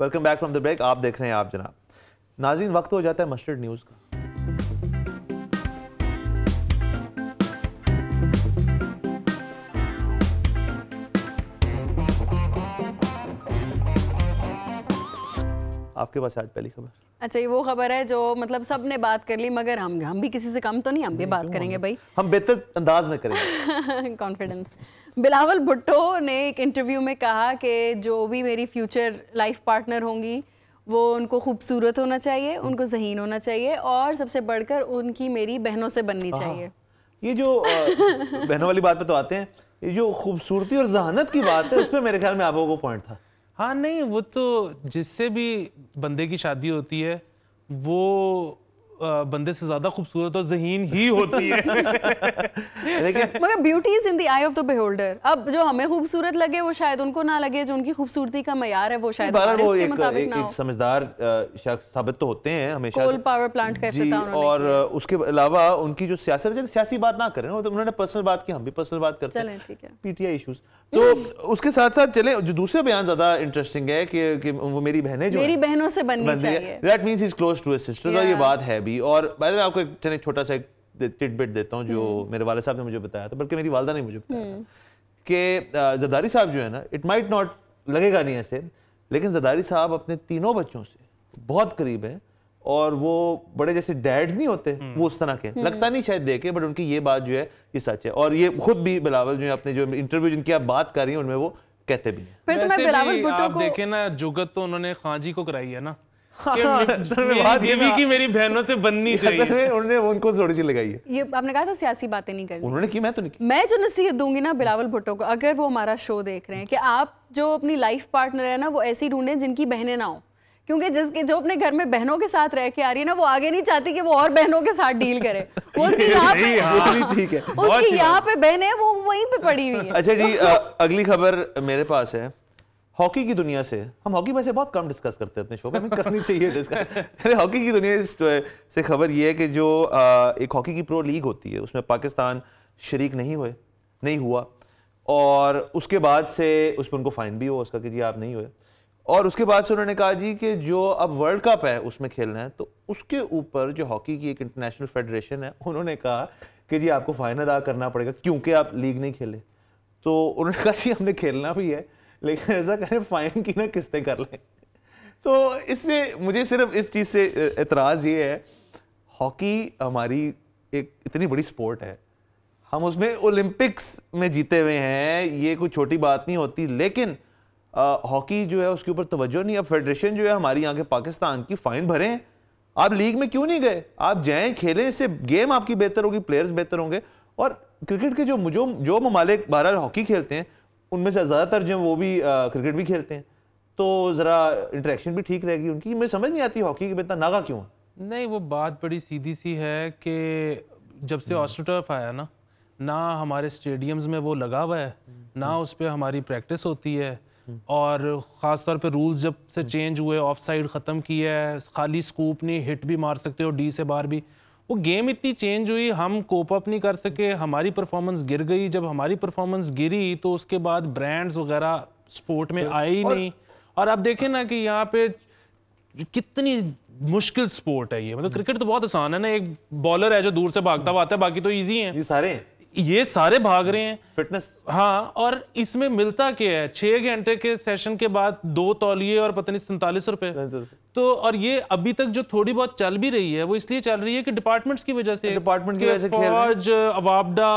Welcome back from the break आप देख रहे हैं आप जनाब नाजिन वक्त हो जाता है मस्टर्ड न्यूज़ का आपके पास आज पहली खबर अच्छा ये वो खबर है जो मतलब सब ने बात कर ली मगर हम हम भी किसी से कम तो नहीं हम भी बात करेंगे भाई हम बेहतर अंदाज में करेंगे कॉन्फिडेंस बिलावल भुट्टो ने एक इंटरव्यू में कहा कि जो भी मेरी फ्यूचर लाइफ पार्टनर होंगी वो उनको खूबसूरत होना चाहिए उनको जहीन होना चाहिए और सबसे बढ़कर उनकी मेरी बहनों से बननी चाहिए ये जो बहनों वाली बात पे तो आते हैं ये जो खूबसूरती और जहानत की बात है उस पर मेरे ख्याल में आप लोगों को पॉइंट था हाँ नहीं वो तो जिससे भी बंदे की शादी होती है वो बंदे से ज्यादा खूबसूरत और जहीन ही होती है लेकिन मगर beauty is in the eye of the beholder अब जो हमें खूबसूरत लगे वो शायद उनको ना लगे जो उनकी खूबसूरती का मैार है वो शायद वो एक, एक, एक समझदार शख्स साबित तो होते हैं हमेशा कोल पावर प्लांट का उन्होंने और उसके अलावा उनकी जो सियासत है सियासी बात ना करें तो उन्होंने पर्सनल बात की हम भी पर्सनल बात करते हैं पीटीआई इश्यूज तो hmm. उसके साथ साथ चले जो दूसरा बयान ज्यादा इंटरेस्टिंग है कि वो मेरी बहनें जो मेरी बहनों से बननी चाहिए that means he is close to his sisters और ये बात है भी और बाय द वे आपको एक चने छोटा सा एक टिटबिट देता हूँ जो हम्म। मेरे वाले साहब ने मुझे बताया था बल्कि मेरी वालदा ने मुझे बताया था हम्म। कि जरदारी साहब जो है ना इट माइट नॉट लगेगा नहीं ऐसे लेकिन जरदारी साहब अपने तीनों बच्चों से बहुत करीब हैं और वो बड़े जैसे डैड्स नहीं होते हम्म। वो उस तरह के लगता नहीं शायद देखे बट उनकी ये बात जो है ये सच है और ये खुद भी बिलावल जो है अपने जो इंटरव्यू जिनकी आप बात कर रही हैं उनमें वो कहते भी हैं फिर तो मैं बिलावल भुट्टो को देखे ना जुगत तो उन्होंने खांजी को कराई है ना मेरी बहनों से बननी चाहिए उन्होंने उनको लगाई है ये आपने कहा था सियासी बातें नहीं करनी उन्होंने की मैं तो नहीं मैं जो नसीहत दूंगी ना बिलावल भुट्टो को अगर वो हमारा शो देख रहे हैं कि आप जो अपनी लाइफ पार्टनर है ना वो ऐसी ढूंढे जिनकी बहने ना हो क्योंकि जिसके जो अपने घर में बहनों के साथ रह के आ रही है ना वो आगे नहीं चाहती कि वो और बहनों के साथ डील करे वो उसकी यहाँ पे तो ठीक है उसकी यहाँ पे बहन है वो वहीं पे पड़ी हुई है अच्छा जी अगली खबर मेरे पास है हॉकी की दुनिया से हम हॉकी वैसे बहुत कम डिस्कस करते हैं अपने शो में हमें करनी चाहिए डिस्कस हॉकी की दुनिया से खबर ये है कि जो एक हॉकी की प्रो लीग होती है उसमें पाकिस्तान शरीक नहीं हुए नहीं हुआ और उसके बाद से उस पर उनको फ़ाइन भी हुआ उसका कि जी आप नहीं हुए और उसके बाद से उन्होंने कहा जी कि जो अब वर्ल्ड कप है उसमें खेलना है तो उसके ऊपर जो हॉकी की एक इंटरनेशनल फेडरेशन है उन्होंने कहा कि जी आपको फ़ाइन अदा करना पड़ेगा क्योंकि आप लीग नहीं खेले तो उन्होंने कहा जी हमने खेलना भी है लेकिन ऐसा करें फाइन की ना किस्तें कर लें तो इससे मुझे सिर्फ इस चीज़ से एतराज़ ये है हॉकी हमारी एक इतनी बड़ी स्पोर्ट है हम उसमें ओलंपिक्स में जीते हुए हैं ये कोई छोटी बात नहीं होती लेकिन हॉकी जो है उसके ऊपर तवज्जो नहीं अब फेडरेशन जो है हमारी यहाँ के पाकिस्तान की फ़ाइन भरें आप लीग में क्यों नहीं गए आप जाएं खेलें इससे गेम आपकी बेहतर होगी प्लेयर्स बेहतर होंगे और क्रिकेट के जो जो जो ममालिक बहरहाल हॉकी खेलते हैं उनमें से ज़्यादातर जो वो भी क्रिकेट भी खेलते हैं तो ज़रा इंटरेक्शन भी ठीक रहेगी उनकी मैं समझ नहीं आती हॉकी की इतना नागा क्यों नहीं वो बात बड़ी सीधी सी है कि जब से ऑस्ट्रोटर्फ हम्म। आया ना ना हमारे स्टेडियम्स में वो लगा हुआ है हम्म। ना उस पर हमारी प्रैक्टिस होती है हम्म। और ख़ास तौर पर रूल्स जब से चेंज हुए ऑफ साइड ख़त्म किया है खाली स्कूप नहीं हिट भी मार सकते हो डी से बाहर भी वो गेम इतनी चेंज हुई हम कोप अप नहीं कर सके हमारी परफॉर्मेंस गिर गई जब हमारी परफॉर्मेंस गिरी तो उसके बाद ब्रांड्स वगैरह स्पोर्ट में आए ही नहीं और आप देखें ना कि यहाँ पे कितनी मुश्किल स्पोर्ट है ये मतलब क्रिकेट तो बहुत आसान है ना एक बॉलर है जो दूर से भागता हुआ आता है बाकी तो ईजी है ये सारे ये सारे भाग रहे हैं फिटनेस हाँ और इसमें मिलता क्या है छह घंटे के सेशन के बाद दो तौलिए और पता नहीं सैतालीस रुपए तो और ये अभी तक जो थोड़ी बहुत चल भी रही है वो इसलिए चल रही है कि डिपार्टमेंट्स की वजह से डिपार्टमेंट की वजह से फौज अवाबडा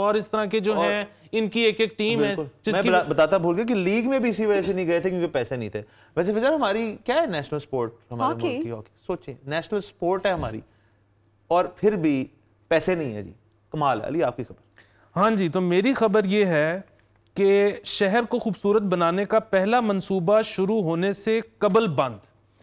और इस तरह के जो है इनकी एक एक टीम है मैं बताता भूल गया कि लीग में भी इसी वजह से नहीं गए थे क्योंकि पैसे नहीं थे वैसे फिर हमारी क्या है नेशनल स्पोर्ट हमारे सोचिए नेशनल स्पोर्ट है हमारी और फिर भी पैसे नहीं है जी कमाल अली आपकी खबर हाँ जी तो मेरी खबर ये है कि शहर को खूबसूरत बनाने का पहला मंसूबा शुरू होने से कबल बंद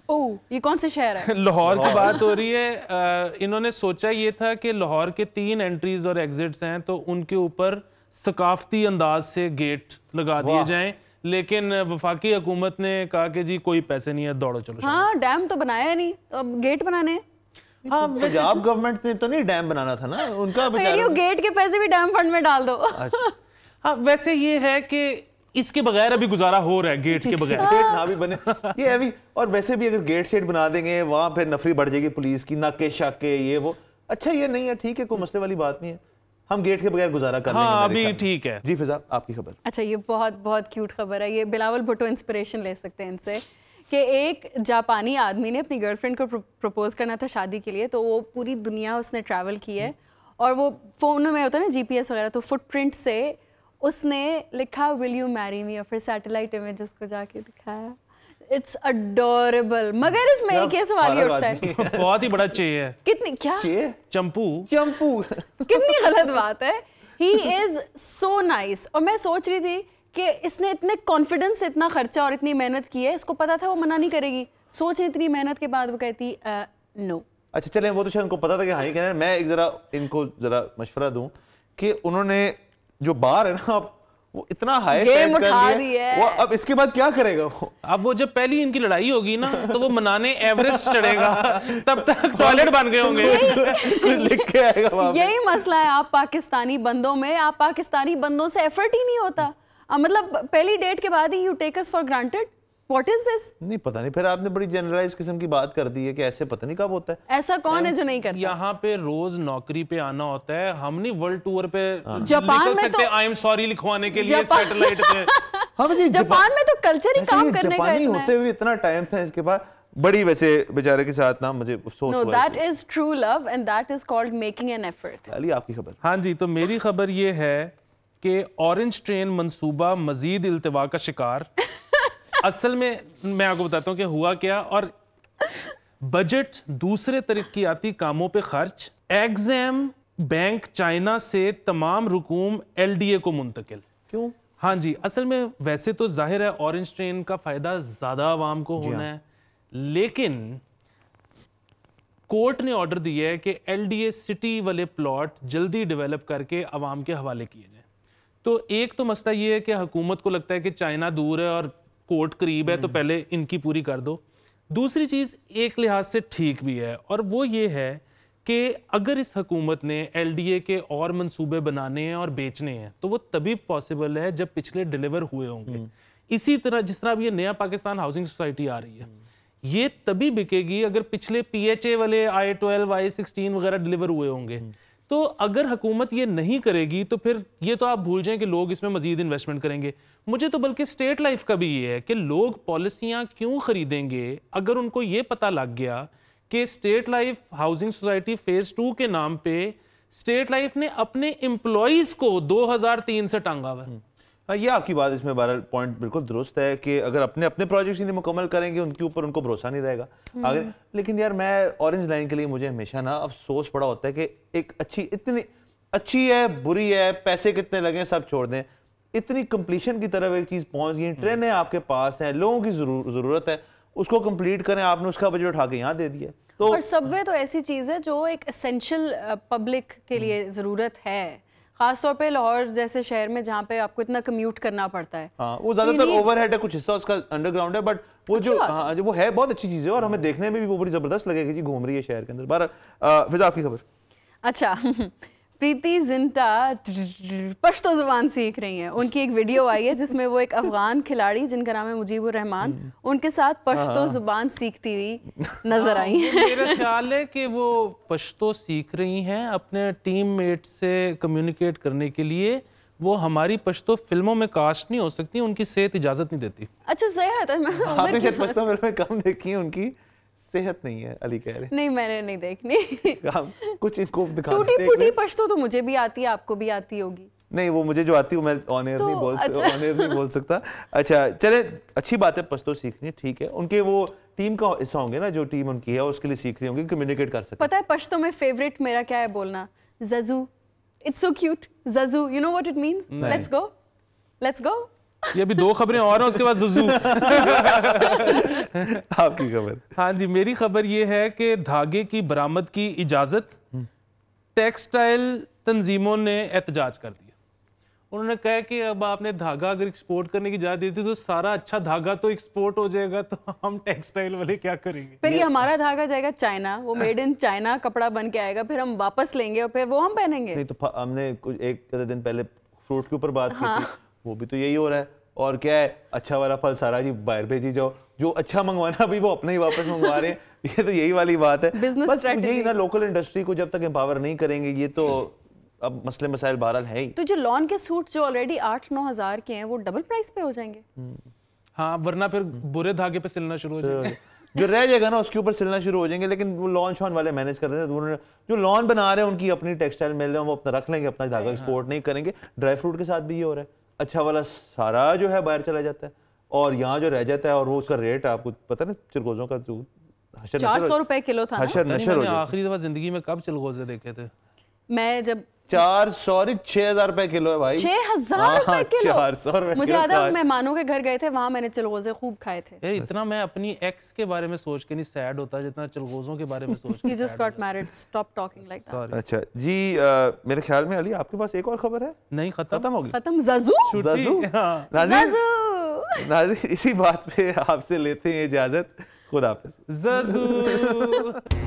ओ, ये कौन से शहर है लाहौर की बात हो रही है आ, इन्होंने सोचा ये था कि लाहौर के तीन एंट्रीज और एग्जिट्स हैं तो उनके ऊपर सकाफती अंदाज से गेट लगा दिए जाए लेकिन वफाकी हुकूमत ने कहा कि जी कोई पैसे नहीं है दौड़ो चलो हाँ डैम तो बनाया नहीं अब गेट बनाने हाँ तो पंजाब गवर्नमेंट ने तो नहीं डैम बनाना था ना उनका गेट के पैसे भी डैम फंड में डाल दो अच्छा। हाँ वैसे ये है कि इसके बगैर अभी गुजारा हो रहा है गेट के बगैर गेट ना भी बने ये अभी और वैसे भी अगर गेट शेट बना देंगे वहां फिर नफरी बढ़ जाएगी पुलिस की नाके शाके ये वो अच्छा ये नहीं है ठीक है कोई मसले वाली बात नहीं है हम गेट के बगैर गुजारा कर हाँ, अभी ठीक है जी फिजा आपकी खबर अच्छा ये बहुत बहुत क्यूट खबर है ये बिलावल भुट्टो इंस्पिरेशन ले सकते हैं इनसे कि एक जापानी आदमी ने अपनी गर्लफ्रेंड को प्रपोज करना था शादी के लिए तो वो पूरी दुनिया उसने ट्रैवल की है और वो फ़ोन में होता है ना जीपीएस वगैरह तो फुटप्रिंट से उसने लिखा विल यू मैरी मी और फिर सैटेलाइट इमेज उसको जाके दिखाया इट्स अडोरेबल मगर इसमें एक ही सवाल ये उठता है बहुत ही बड़ा चाहिए कितनी क्या चंपू चंपू कितनी गलत बात है ही इज सो नाइस और मैं सोच रही थी कि इसने इतने कॉन्फिडेंस से इतना खर्चा और इतनी मेहनत की है इसको पता था वो मना नहीं करेगी सोचे इतनी मेहनत के बाद वो कहती आ, नो अच्छा चलें वो तो शायद उनको पता था कि हाँ ही कहना मैं एक ज़रा इनको ज़रा मशवरा दूँ कि उन्होंने जो बार है ना वो इतना हाई गेम उठा दी है वो अब इसके बाद क्या करेगा वो अब वो जब पहली इनकी लड़ाई होगी ना तो वो मनाने एवरेस्ट चढ़ेगा तब तक टॉयलेट बन गए होंगे लिख के आएगा यही मसला है आप पाकिस्तानी बंदों में आप पाकिस्तानी बंदों से एफर्ट ही नहीं होता मतलब पहली डेट के बाद ही you take us for granted what is this नहीं पता नहीं फिर आपने बड़ी जनरलाइज किस्म की बात कर दी है कि ऐसे पता नहीं कब होता है ऐसा कौन है जो नहीं करता यहाँ पे रोज नौकरी पे आना होता है हम नहीं वर्ल्ड टूर पे हाँ। तो- हाँ जापान में तो आई एम सॉरी लिखवाने के लिए सैटेलाइट पे हाँ जी जापान में तो कल्चर ही काम करने का है होते हुए इतना टाइम था इसके पास बड़ी वैसे बेचारे के साथ ना मुझे अफसोस no that is true love and that is called making an effort अली आपकी खबर हाँ जी तो मेरी खबर ये है कि ऑरेंज ट्रेन मंसूबा मजीद अल्तवा का शिकार असल में मैं आपको बताता हूँ कि हुआ क्या और बजट दूसरे तरक्याती कामों पर खर्च एग्जाम बैंक चाइना से तमाम रुकूम ए को मुंतकिल क्यों हाँ जी असल में वैसे तो जाहिर है ऑरेंज ट्रेन का फ़ायदा ज़्यादा आवाम को होना हाँ। है लेकिन कोर्ट ने ऑर्डर दिया है कि एल डी ए सिटी वाले प्लॉट जल्दी डेवलप करके आवाम के हवाले किए जाए तो एक तो मसला ये है कि हुकूमत को लगता है कि चाइना दूर है और कोर्ट करीब है तो हम्म। पहले इनकी पूरी कर दो दूसरी चीज़ एक लिहाज से ठीक भी है और वो ये है कि अगर इस हकूमत ने एल के और मंसूबे बनाने हैं और बेचने हैं तो वो तभी पॉसिबल है जब पिछले डिलीवर हुए होंगे हम्म। इसी तरह जिस तरह अब ये नया पाकिस्तान हाउसिंग सोसाइटी आ रही है हम्म। ये तभी बिकेगी अगर पिछले पीएचए वाले आई ट्वेल्व आई सिक्सटीन वगैरह डिलीवर हुए होंगे तो अगर हुकूमत ये नहीं करेगी तो फिर ये तो आप भूल जाएं कि लोग इसमें मजीद इन्वेस्टमेंट करेंगे मुझे तो बल्कि स्टेट लाइफ का भी ये है कि लोग पॉलिसियाँ क्यों खरीदेंगे अगर उनको ये पता लग गया कि state life housing society phase two के नाम पे स्टेट लाइफ ने अपने एम्प्लॉयज़ को तीन से टांगा हुआ है हम्म। हाँ, ये आपकी बात इसमें बारह पॉइंट बिल्कुल दुरुस्त है कि अगर अपने अपने प्रोजेक्ट्स इन्हें मुकम्मल करेंगे उनके ऊपर उनको भरोसा नहीं रहेगा अगर हम्म। लेकिन यार मैं ऑरेंज लाइन के लिए मुझे हमेशा ना अफसोस पड़ा होता है कि एक अच्छी इतनी अच्छी है बुरी है पैसे कितने लगे सब छोड़ दें इतनी कंप्लीशन की तरफ एक चीज़ पहुँच गई ट्रेनें हम्म। आपके पास हैं लोगों की ज़रूरत है उसको कंप्लीट करें आपने उसका बजट उठा के यहाँ दे दिया तो और सबवे तो ऐसी चीज़ है जो एक असेंशियल पब्लिक uh, के हम्म। लिए ज़रूरत है खासतौर पे लाहौर जैसे शहर में जहाँ पे आपको इतना कम्यूट करना पड़ता है हाँ, वो ज्यादातर ओवर है कुछ हिस्सा उसका अंडरग्राउंड है बट वो जो अच्छा। हाँ, जो वो है बहुत अच्छी चीज है और हमें देखने में भी वो बड़ी जबरदस्त लगेगी जी घूम रही है शहर के अंदर बार फिजा आपकी खबर अच्छा प्रीति जिंटा पश्तो जुबान सीख रही हैं उनकी एक वीडियो आई है जिसमें वो एक अफगान खिलाड़ी जिनका नाम है मुजीबुर रहमान हम्म। उनके साथ पश्तो हाँ। जुबान सीखती हुई नजर आई है तो मेरा ख्याल है कि वो पश्तो सीख रही हैं अपने टीम मेट से कम्युनिकेट करने के लिए वो हमारी पश्तो फिल्मों में कास्ट नहीं हो सकती उनकी सेहत इजाजत नहीं देती अच्छा सेहत है मैं आपने शायद पश्तो में काम देखी है उनकी सेहत नहीं है अली कह रहे नहीं मैंने नहीं देखनी कुछ इनको दिखा टूटी फूटी पश्तो तो मुझे भी आती है आपको भी आती होगी नहीं वो मुझे जो आती है मैं ऑन एयर तो, नहीं बोल अच्छा। ऑन एयर नहीं बोल सकता अच्छा चले अच्छी बात है पश्तो सीखनी ठीक है उनके वो टीम का हिस्सा होंगे ना जो टीम उनकी है उसके लिए सीख रही होंगी कम्युनिकेट कर सकते पता है पश्तो में फेवरेट मेरा क्या है बोलना जजू इट्स सो क्यूट जजू you know what it means let's go let's go ये अभी दो खबरें और हैं उसके बाद जुजू आपकी खबर हाँ जी मेरी खबर ये है कि धागे की बरामद की इजाज़त टेक्सटाइल तंजीमों ने एहतजाज कर दिया उन्होंने कहा कि अब आपने धागा अगर एक्सपोर्ट करने की इजाजत दी थी तो सारा अच्छा धागा तो एक्सपोर्ट हो जाएगा तो हम टेक्सटाइल वाले क्या करेंगे फिर ये हमारा धागा जाएगा चाइना वो मेड इन चाइना कपड़ा बन के आएगा फिर हम वापस लेंगे और फिर वो हम पहनेंगे नहीं तो हमने एक दिन पहले फ्रूट के ऊपर बात हाँ। की वो भी तो यही हो रहा है और क्या है अच्छा वाला फल सारा जी बाहर भेजी जाओ जो अच्छा मंगवाना भी वो अपना ही वापस मंगवा रहे हैं ये तो यही वाली बात है बस यही ना लोकल इंडस्ट्री को जब तक एम्पावर नहीं करेंगे ये तो अब मसले मसाइल बहरहाल है ही तो जो लॉन के सूट जो ऑलरेडी आठ नौ हजार के हैं वो डबल प्राइस पे हो जाएंगे हम्म। हाँ वरना फिर बुरे धागे पे सिलना शुरू हो तो जाएगा जो रह जाएगा ना उसके ऊपर सिलना शुरू हो जाएंगे लेकिन वो लॉन शॉन वाले मैनेज कर रहे हैं तो जो लॉन बना रहे हैं उनकी अपनी टेक्सटाइल मिल रहे हैं वो अपना रख लेंगे अपना धागा एक्सपोर्ट नहीं करेंगे ड्राई फ्रूट के साथ भी ये हो रहा है अच्छा वाला सारा जो है बाहर चला जाता है और यहाँ जो रह जाता है और वो उसका रेट आपको पता ना चिरगोजों का जो चार सौ रुपए किलो था आखिरी दफा जिंदगी में कब चिलगोजे देखे थे मैं जब चार सौ छह हजार रुपए किलो है भाई छह हजार हाँ, चार सौ रुपए मुझे याद है मेहमानों के घर गए थे वहां मैंने चलगोजे खूब खाए थे ए, इतना मैं अपनी एक्स के बारे में सोच के नहीं सैड होता जितना चलगोजों के बारे में सोच के just got married stop talking like that अच्छा जी आ, मेरे ख्याल में अली आपके पास एक और खबर है नहीं खत्म खत्म होगी खत्म जजू जजू नाजी इसी बात पे आपसे लेते हैं इजाजत खुदा हाफिज जजू